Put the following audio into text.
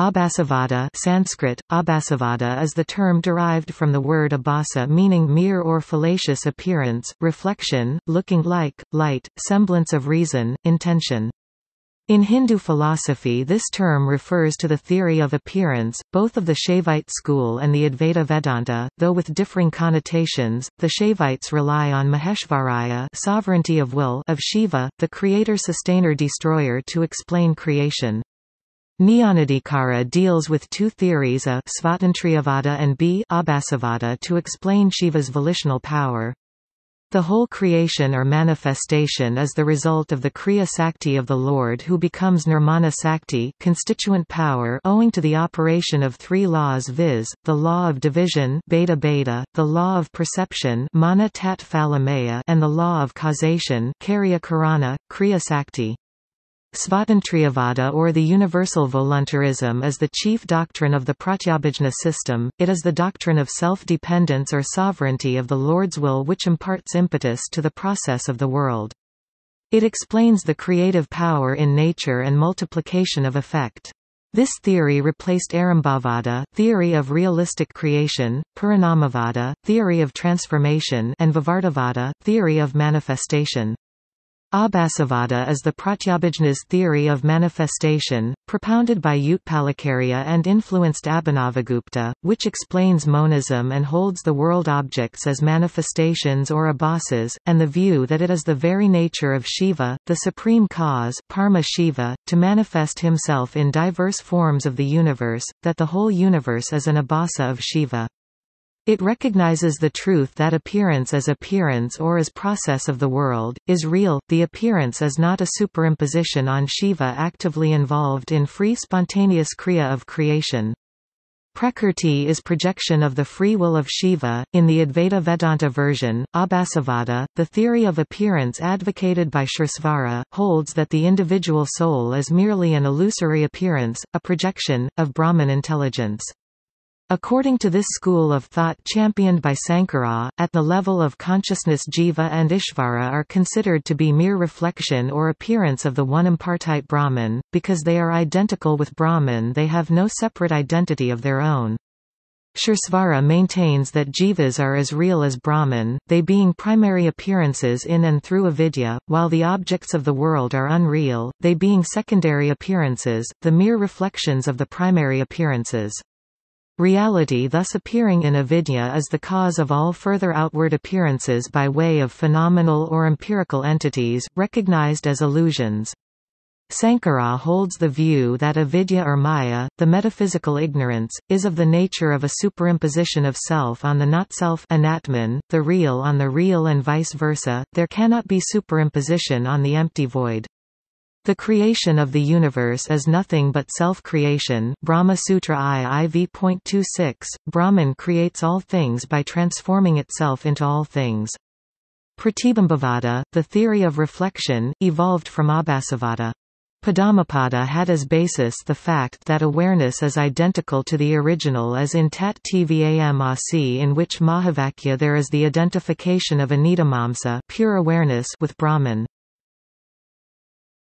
Abhasavada Sanskrit, Abhasavada is the term derived from the word abhasa meaning mere or fallacious appearance, reflection, looking like, light, semblance of reason, intention. In Hindu philosophy this term refers to the theory of appearance, both of the Shaivite school and the Advaita Vedanta, though with differing connotations, the Shaivites rely on Maheshvaraya sovereignty of, will of Shiva, the creator-sustainer-destroyer to explain creation. Nyanadikara deals with two theories A Svatantriyavada and B Abhasavada to explain Shiva's volitional power. The whole creation or manifestation is the result of the Kriya Sakti of the Lord who becomes Nirmana Sakti constituent power owing to the operation of three laws viz., the law of division beta beta, the law of perception mana tat and the law of causation karya Karana, Kriya Sakti. Svatantriyavada or the universal voluntarism is the chief doctrine of the Pratyabhijna system, it is the doctrine of self-dependence or sovereignty of the Lord's will which imparts impetus to the process of the world. It explains the creative power in nature and multiplication of effect. This theory replaced Arambhavada, theory of realistic creation, Puranamavada, theory of transformation and Vivardavada, theory of manifestation. Abhasavada is the Pratyabhijnas theory of manifestation, propounded by Utpalakarya and influenced Abhinavagupta, which explains monism and holds the world objects as manifestations or abhasas, and the view that it is the very nature of Shiva, the supreme cause Parma Shiva, to manifest himself in diverse forms of the universe, that the whole universe is an abhasa of Shiva. It recognizes the truth that appearance as appearance or as process of the world, is real. The appearance is not a superimposition on Shiva actively involved in free spontaneous Kriya of creation. Prakrti is projection of the free will of Shiva. In the Advaita Vedanta version, Abhasavada, the theory of appearance advocated by Shrisvara, holds that the individual soul is merely an illusory appearance, a projection, of Brahman intelligence. According to this school of thought championed by Sankara, at the level of consciousness Jiva and Ishvara are considered to be mere reflection or appearance of the one-impartite Brahman, because they are identical with Brahman they have no separate identity of their own. Shursvara maintains that jivas are as real as Brahman, they being primary appearances in and through avidya, while the objects of the world are unreal, they being secondary appearances, the mere reflections of the primary appearances. Reality thus appearing in avidya is the cause of all further outward appearances by way of phenomenal or empirical entities, recognized as illusions. Sankara holds the view that avidya or maya, the metaphysical ignorance, is of the nature of a superimposition of self on the not-self anatman, the real on the real and vice versa, there cannot be superimposition on the empty void. The creation of the universe is nothing but self-creation Brahma Sutra I.IV.26, Brahman creates all things by transforming itself into all things. Pratibhambavada, the theory of reflection, evolved from Abhasavada. Padamapada had as basis the fact that awareness is identical to the original as in Tat Tvam Asi in which Mahavakya there is the identification of Anitamamsa, pure awareness with Brahman.